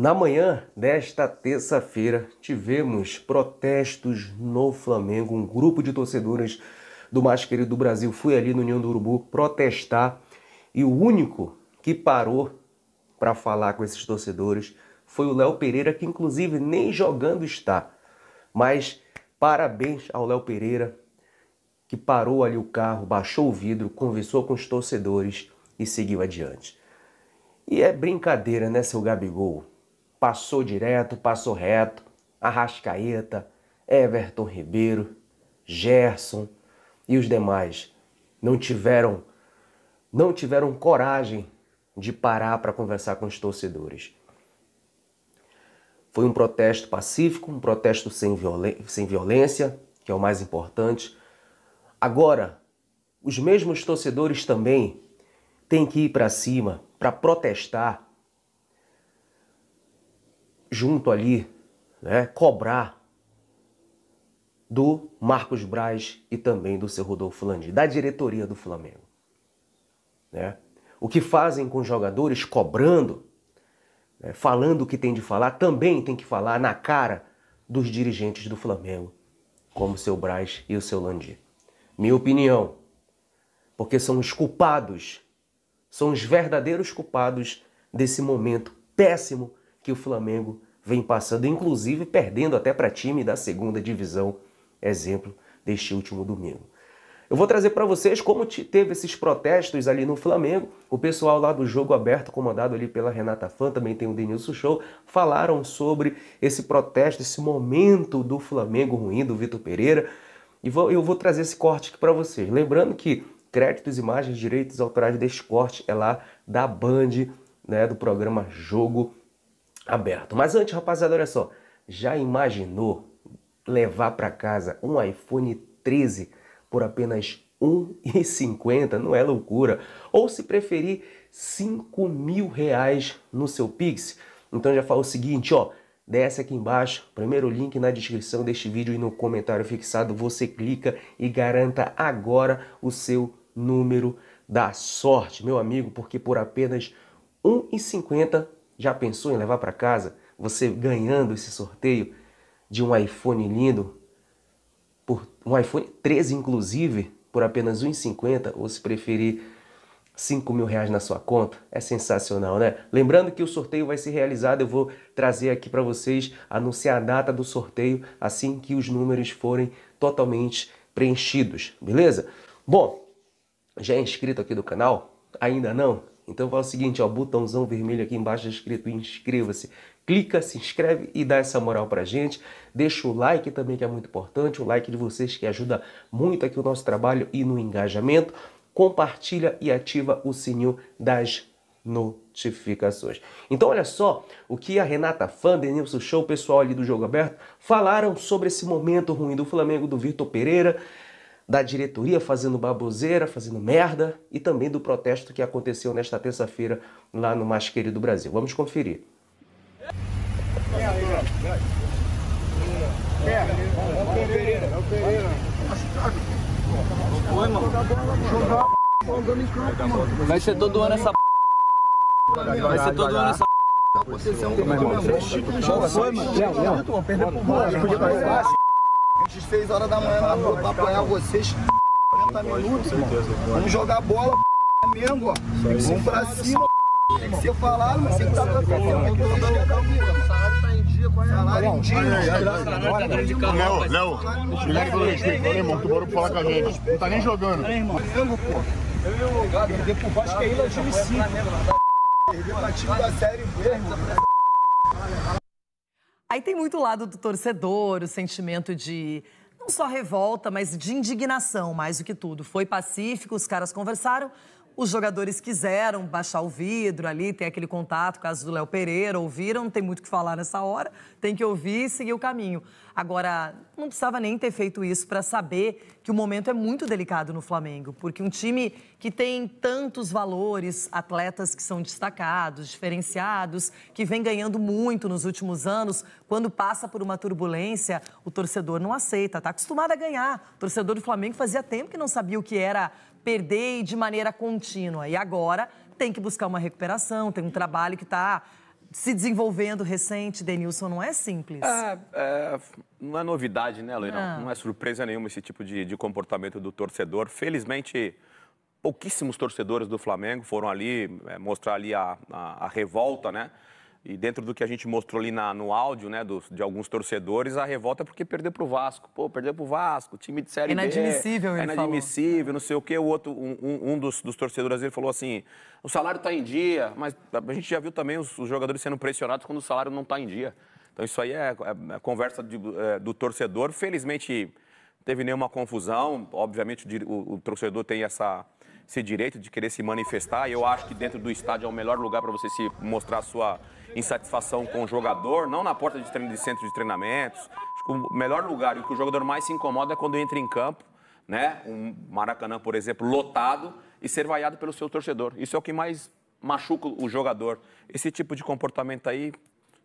Na manhã desta terça-feira, tivemos protestos no Flamengo. Um grupo de torcedores do mais querido do Brasil foi ali no União do Urubu protestar e o único que parou para falar com esses torcedores foi o Léo Pereira, que inclusive nem jogando está. Mas parabéns ao Léo Pereira, que parou ali o carro, baixou o vidro, conversou com os torcedores e seguiu adiante. E é brincadeira, né, seu Gabigol? Passou direto, passou reto. Arrascaeta, Everton Ribeiro, Gerson e os demais não tiveram não tiveram coragem de parar para conversar com os torcedores. Foi um protesto pacífico, um protesto sem, violen sem violência, que é o mais importante. Agora, os mesmos torcedores também têm que ir para cima para protestar junto ali, né, cobrar do Marcos Braz e também do seu Rodolfo Landim, da diretoria do Flamengo. Né? O que fazem com os jogadores cobrando, né, falando o que tem de falar, também tem que falar na cara dos dirigentes do Flamengo, como o seu Braz e o seu Landim. Minha opinião, porque são os culpados, são os verdadeiros culpados desse momento péssimo que o Flamengo vem passando, inclusive perdendo até para time da segunda divisão, exemplo deste último domingo. Eu vou trazer para vocês como teve esses protestos ali no Flamengo. O pessoal lá do Jogo Aberto, comandado ali pela Renata Fã, também tem o Denilson Show, falaram sobre esse protesto, esse momento do Flamengo ruim, do Vitor Pereira. E vou, eu vou trazer esse corte aqui para vocês. Lembrando que créditos, imagens, direitos autorais deste corte é lá da Band, né, do programa Jogo aberto. Mas antes, rapaziada, olha só. Já imaginou levar para casa um iPhone 13 por apenas 1,50? Não é loucura. Ou se preferir, 5 mil reais no seu Pix. Então já fala o seguinte, ó. Desce aqui embaixo, primeiro link na descrição deste vídeo e no comentário fixado você clica e garanta agora o seu número da sorte, meu amigo, porque por apenas 1,50 já pensou em levar para casa? Você ganhando esse sorteio de um iPhone lindo, por um iPhone 13 inclusive, por apenas 1,50 ou se preferir R$ mil reais na sua conta. É sensacional, né? Lembrando que o sorteio vai ser realizado, eu vou trazer aqui para vocês, anunciar a data do sorteio assim que os números forem totalmente preenchidos, beleza? Bom, já é inscrito aqui do canal? Ainda não? Então fala o seguinte, ó, botãozão vermelho aqui embaixo é escrito inscreva-se. Clica, se inscreve e dá essa moral pra gente. Deixa o like também que é muito importante, o like de vocês que ajuda muito aqui o nosso trabalho e no engajamento. Compartilha e ativa o sininho das notificações. Então olha só o que a Renata Fã, Denilson Show, o pessoal ali do Jogo Aberto, falaram sobre esse momento ruim do Flamengo, do Vitor Pereira, da diretoria fazendo baboseira, fazendo merda e também do protesto que aconteceu nesta terça-feira lá no Mais Querido Brasil. Vamos conferir. Vai ser todo ano essa Vai ser todo ano essa Aconteceu um título já foi, mano. Não, não. Perder por bola de 6 horas da manhã na rua pra apanhar vocês 40 minutos, mano. Vamos jogar bola mesmo, ó. Vamos pra cima, tem que ser falado, mas tem que estar acontecendo. Léo, Léo, obrigado pelo respeito. irmão, tu morou falar com a gente. Não tá nem jogando. pô. Eu e o perder pro Vasco ainda time 5. Perder Aí tem muito lado do torcedor, o sentimento de não só revolta, mas de indignação mais do que tudo. Foi pacífico, os caras conversaram, os jogadores quiseram baixar o vidro ali, ter aquele contato, caso do Léo Pereira, ouviram, não tem muito o que falar nessa hora, tem que ouvir e seguir o caminho. Agora, não precisava nem ter feito isso para saber que o momento é muito delicado no Flamengo, porque um time que tem tantos valores, atletas que são destacados, diferenciados, que vem ganhando muito nos últimos anos, quando passa por uma turbulência, o torcedor não aceita, está acostumado a ganhar. O torcedor do Flamengo fazia tempo que não sabia o que era perder de maneira contínua. E agora tem que buscar uma recuperação, tem um trabalho que está se desenvolvendo recente, Denilson, não é simples. É, é, não é novidade, né, Leirão? Não. Ah. não é surpresa nenhuma esse tipo de, de comportamento do torcedor. Felizmente, pouquíssimos torcedores do Flamengo foram ali é, mostrar ali a, a, a revolta, né? E dentro do que a gente mostrou ali na, no áudio, né, dos, de alguns torcedores, a revolta é porque perdeu pro Vasco. Pô, perdeu pro Vasco, time de Série inadmissível, B. Inadmissível, ele É inadmissível, falou. não sei o quê. O outro, um, um dos, dos torcedores, ele falou assim, o salário está em dia, mas a gente já viu também os, os jogadores sendo pressionados quando o salário não está em dia. Então isso aí é, é, é conversa de, é, do torcedor. Felizmente, teve nenhuma confusão. Obviamente, o, o torcedor tem essa esse direito de querer se manifestar. E eu acho que dentro do estádio é o melhor lugar para você se mostrar sua insatisfação com o jogador, não na porta de, treino, de centro de treinamentos. Acho que o melhor lugar e o que o jogador mais se incomoda é quando entra em campo, né? Um Maracanã, por exemplo, lotado e ser vaiado pelo seu torcedor. Isso é o que mais machuca o jogador. Esse tipo de comportamento aí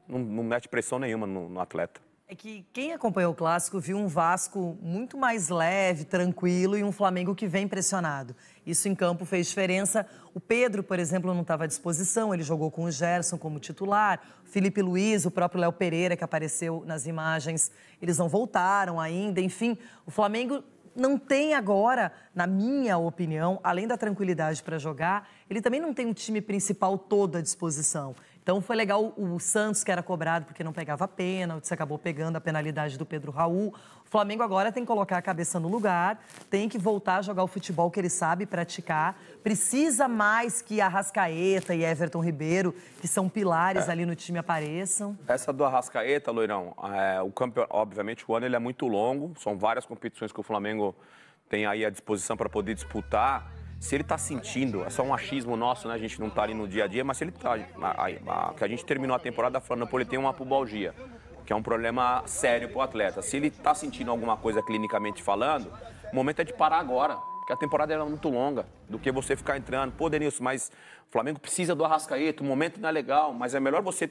não, não mete pressão nenhuma no, no atleta. É que quem acompanhou o clássico viu um Vasco muito mais leve, tranquilo e um Flamengo que vem pressionado. Isso em campo fez diferença. O Pedro, por exemplo, não estava à disposição, ele jogou com o Gerson como titular. O Felipe Luiz, o próprio Léo Pereira, que apareceu nas imagens, eles não voltaram ainda. Enfim, o Flamengo não tem agora, na minha opinião, além da tranquilidade para jogar, ele também não tem um time principal todo à disposição. Então foi legal o Santos, que era cobrado porque não pegava pênalti, acabou pegando a penalidade do Pedro Raul. O Flamengo agora tem que colocar a cabeça no lugar, tem que voltar a jogar o futebol que ele sabe praticar. Precisa mais que Arrascaeta e Everton Ribeiro, que são pilares é. ali no time, apareçam. Essa do Arrascaeta, Loirão, é, o campeão, obviamente o ano ele é muito longo, são várias competições que o Flamengo tem aí à disposição para poder disputar se ele está sentindo, é só um achismo nosso, né? A gente não está ali no dia a dia, mas se ele está. Que a gente terminou a temporada falando que ele tem uma pubalgia, que é um problema sério para o atleta. Se ele está sentindo alguma coisa clinicamente falando, o momento é de parar agora. Porque a temporada era muito longa do que você ficar entrando. Pô, Denilson, mas o Flamengo precisa do Arrascaeta, o momento não é legal, mas é melhor você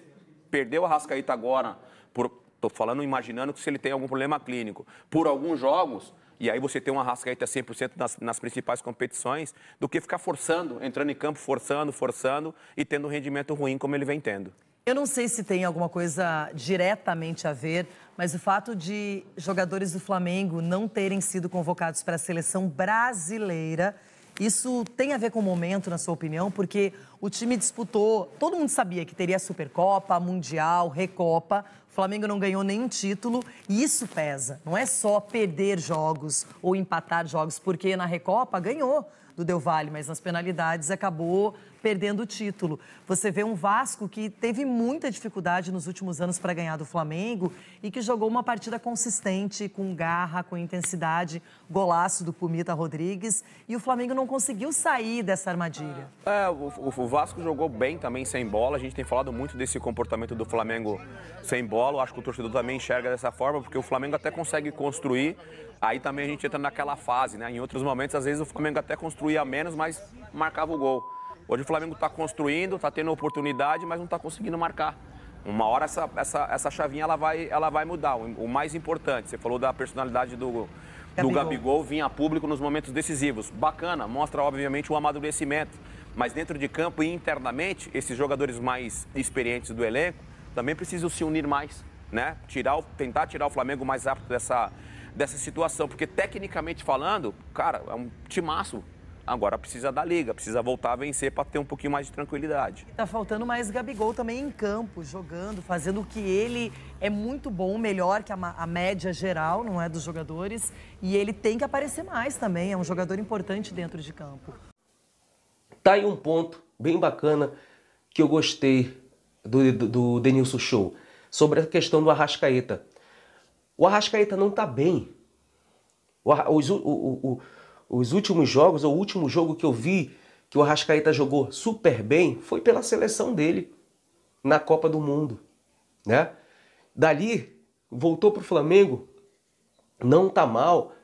perder o Arrascaeta agora, por, tô falando, imaginando que se ele tem algum problema clínico, por alguns jogos, e aí você tem uma Rascaeta 100% tá nas, nas principais competições, do que ficar forçando, entrando em campo, forçando, forçando e tendo um rendimento ruim como ele vem tendo. Eu não sei se tem alguma coisa diretamente a ver, mas o fato de jogadores do Flamengo não terem sido convocados para a seleção brasileira, isso tem a ver com o momento, na sua opinião? Porque o time disputou, todo mundo sabia que teria Supercopa, Mundial, Recopa, o Flamengo não ganhou nenhum título e isso pesa. Não é só perder jogos ou empatar jogos, porque na Recopa ganhou do Del Valle, mas nas penalidades acabou perdendo o título. Você vê um Vasco que teve muita dificuldade nos últimos anos para ganhar do Flamengo e que jogou uma partida consistente, com garra, com intensidade, golaço do Pumita Rodrigues e o Flamengo não conseguiu sair dessa armadilha. É, o, o Vasco jogou bem também sem bola. A gente tem falado muito desse comportamento do Flamengo sem bola. Acho que o torcedor também enxerga dessa forma, porque o Flamengo até consegue construir. Aí também a gente entra naquela fase, né? Em outros momentos, às vezes o Flamengo até constrói construía menos, mas marcava o gol. Hoje o Flamengo está construindo, está tendo oportunidade, mas não está conseguindo marcar. Uma hora essa, essa, essa chavinha ela vai, ela vai mudar. O, o mais importante, você falou da personalidade do, do Gabigol. vinha a público nos momentos decisivos. Bacana, mostra obviamente o amadurecimento. Mas dentro de campo e internamente, esses jogadores mais experientes do elenco também precisam se unir mais, né? Tirar o, tentar tirar o Flamengo mais rápido dessa, dessa situação. Porque tecnicamente falando, cara, é um timaço. Agora precisa da liga, precisa voltar a vencer para ter um pouquinho mais de tranquilidade. está tá faltando mais Gabigol também em campo, jogando, fazendo o que ele é muito bom, melhor que a, a média geral, não é, dos jogadores. E ele tem que aparecer mais também, é um jogador importante dentro de campo. Tá aí um ponto bem bacana que eu gostei do, do, do Denilson Show, sobre a questão do Arrascaeta. O Arrascaeta não tá bem. o, o, o, o os últimos jogos, o último jogo que eu vi que o Arrascaeta jogou super bem foi pela seleção dele na Copa do Mundo, né? Dali voltou para o Flamengo, não tá mal.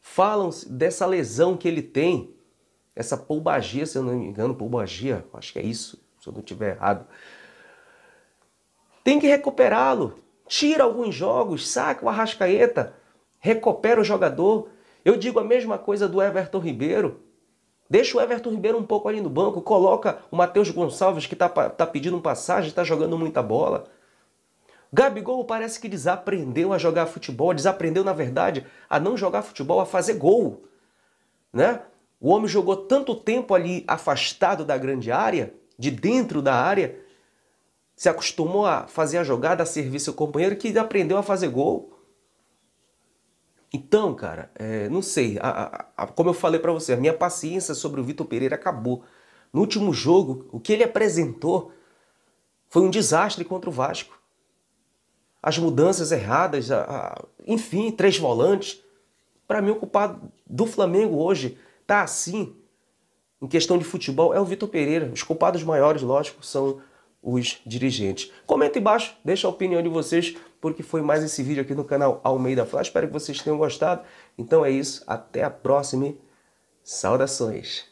Falam dessa lesão que ele tem, essa polbagia, se eu não me engano, polbagia, acho que é isso, se eu não tiver errado. Tem que recuperá-lo. Tira alguns jogos, saca o Arrascaeta, recupera o jogador. Eu digo a mesma coisa do Everton Ribeiro. Deixa o Everton Ribeiro um pouco ali no banco, coloca o Matheus Gonçalves que está tá pedindo passagem, está jogando muita bola. Gabigol parece que desaprendeu a jogar futebol, desaprendeu, na verdade, a não jogar futebol, a fazer gol. Né? O homem jogou tanto tempo ali afastado da grande área, de dentro da área, se acostumou a fazer a jogada, a servir seu companheiro, que aprendeu a fazer gol. Então, cara, é, não sei. A, a, a, como eu falei para você, a minha paciência sobre o Vitor Pereira acabou. No último jogo, o que ele apresentou foi um desastre contra o Vasco. As mudanças erradas, enfim, três volantes. Para mim, o culpado do Flamengo hoje tá assim, em questão de futebol, é o Vitor Pereira. Os culpados maiores, lógico, são os dirigentes. Comenta embaixo, deixa a opinião de vocês porque foi mais esse vídeo aqui no canal Almeida Flash. Espero que vocês tenham gostado. Então é isso, até a próxima. Saudações!